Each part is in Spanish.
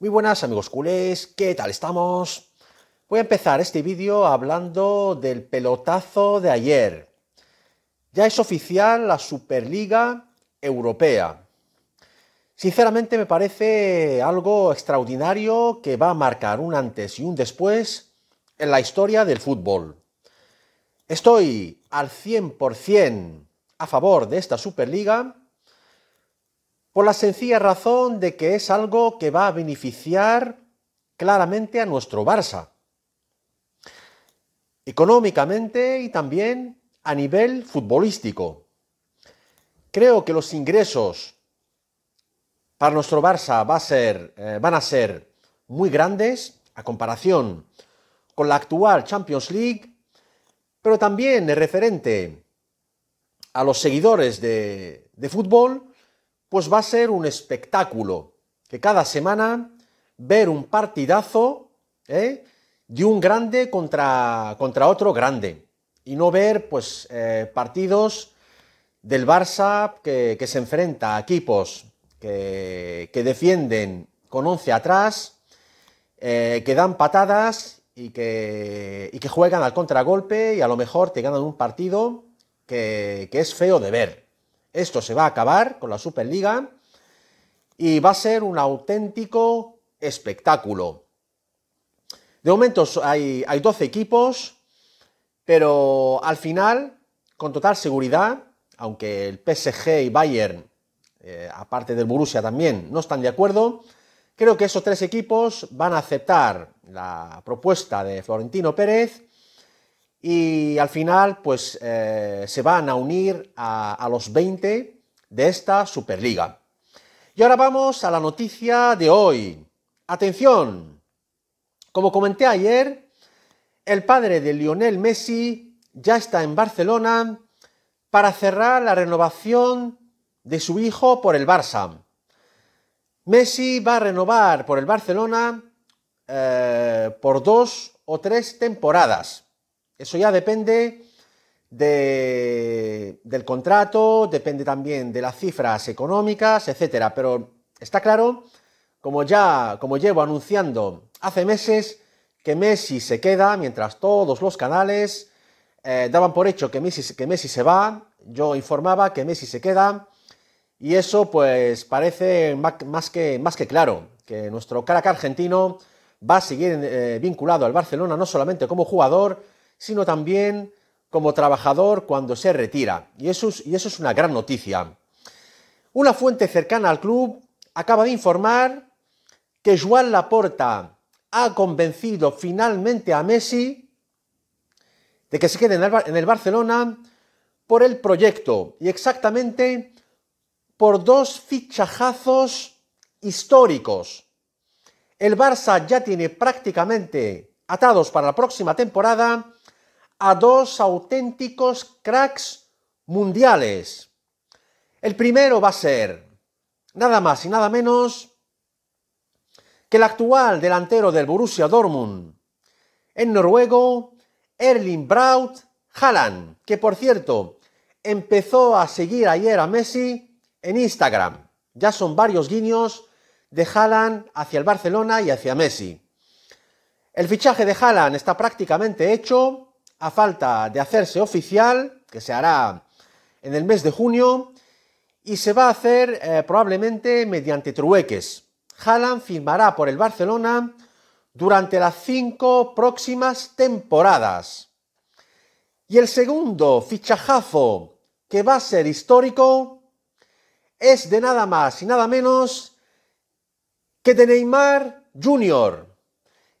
Muy buenas amigos culés, ¿qué tal estamos? Voy a empezar este vídeo hablando del pelotazo de ayer. Ya es oficial la Superliga Europea. Sinceramente me parece algo extraordinario que va a marcar un antes y un después en la historia del fútbol. Estoy al 100% a favor de esta Superliga por la sencilla razón de que es algo que va a beneficiar claramente a nuestro Barça, económicamente y también a nivel futbolístico. Creo que los ingresos para nuestro Barça eh, van a ser muy grandes a comparación con la actual Champions League, pero también referente a los seguidores de fútbol, pues va a ser un espectáculo, que cada semana ver un partidazo ¿eh? de un grande contra, contra, otro grande, y no ver pues, eh, partidos del Barça que, se enfrenta a equipos que, defienden con once atrás, eh, que dan patadas y que, que, juegan al contragolpe y a lo mejor te ganan un partido que es feo de ver. Esto se va a acabar con la Superliga y va a ser un auténtico espectáculo. De momento hay, 12 equipos, pero al final, con total seguridad, aunque el PSG y Bayern, eh, aparte del Borussia también, no están de acuerdo, creo que esos tres equipos van a aceptar la propuesta de Florentino Pérez y al final pues eh, se van a unir a, los 20 de esta Superliga. Y ahora vamos a la noticia de hoy. Atención, como comenté ayer, el padre de Lionel Messi ya está en Barcelona para cerrar la renovación de su hijo por el Barça. Messi va a renovar por el Barcelona eh, por dos o tres temporadas. Eso ya depende del contrato, depende también de las cifras económicas, etcétera. Pero está claro, como ya como llevo anunciando hace meses, que Messi se queda, mientras todos los canales eh, daban por hecho que Messi, que Messi se va, yo informaba que Messi se queda, y eso pues parece más que, más que claro, que nuestro caraca argentino va a seguir eh, vinculado al Barcelona no solamente como jugador, sino también como trabajador cuando se retira. Y eso es, una gran noticia. Una fuente cercana al club acaba de informar que Joan Laporta ha convencido finalmente a Messi de que se quede en el Barcelona por el proyecto y exactamente por dos fichajazos históricos. El Barça ya tiene prácticamente atados para la próxima temporada a dos auténticos cracks mundiales. El primero va a ser nada más y nada menos que el actual delantero del Borussia Dortmund, en noruego, Erling Braut Haaland, que por cierto empezó a seguir ayer a Messi en Instagram. Ya son varios guiños de Haaland hacia el Barcelona y hacia Messi. El fichaje de Haaland está prácticamente hecho a falta de hacerse oficial, que se hará en el mes de junio, y se va a hacer eh, probablemente mediante trueques. Haaland firmará por el Barcelona durante las cinco próximas temporadas. Y el segundo fichajazo que va a ser histórico es de nada más y nada menos que de Neymar Jr.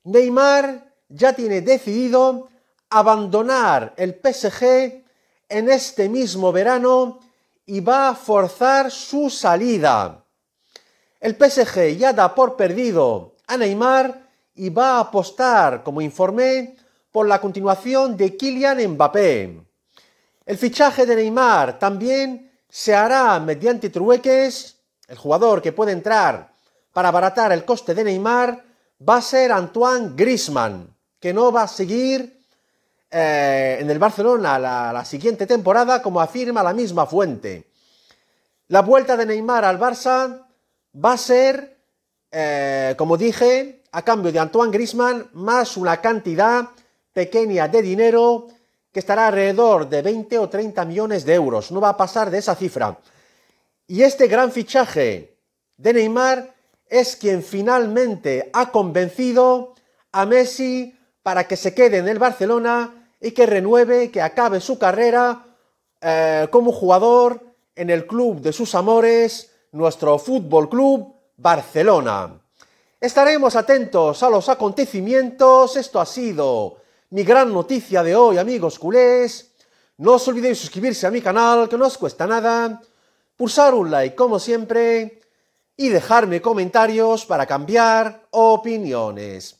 Neymar ya tiene decidido abandonar el PSG en este mismo verano y va a forzar su salida. El PSG ya da por perdido a Neymar y va a apostar, como informé, por la continuación de Kylian Mbappé. El fichaje de Neymar también se hará mediante trueques. El jugador que puede entrar para abaratar el coste de Neymar va a ser Antoine Grisman, que no va a seguir eh, en el Barcelona la, la siguiente temporada, como afirma la misma fuente. La vuelta de Neymar al Barça va a ser, eh, como dije, a cambio de Antoine Grisman, más una cantidad pequeña de dinero que estará alrededor de 20 o 30 millones de euros. No va a pasar de esa cifra. Y este gran fichaje de Neymar es quien finalmente ha convencido a Messi para que se quede en el Barcelona y que renueve, que acabe su carrera eh, como jugador en el club de sus amores, nuestro Fútbol Club Barcelona. Estaremos atentos a los acontecimientos. Esto ha sido mi gran noticia de hoy, amigos culés. No os olvidéis suscribirse a mi canal, que no os cuesta nada, pulsar un like como siempre y dejarme comentarios para cambiar opiniones.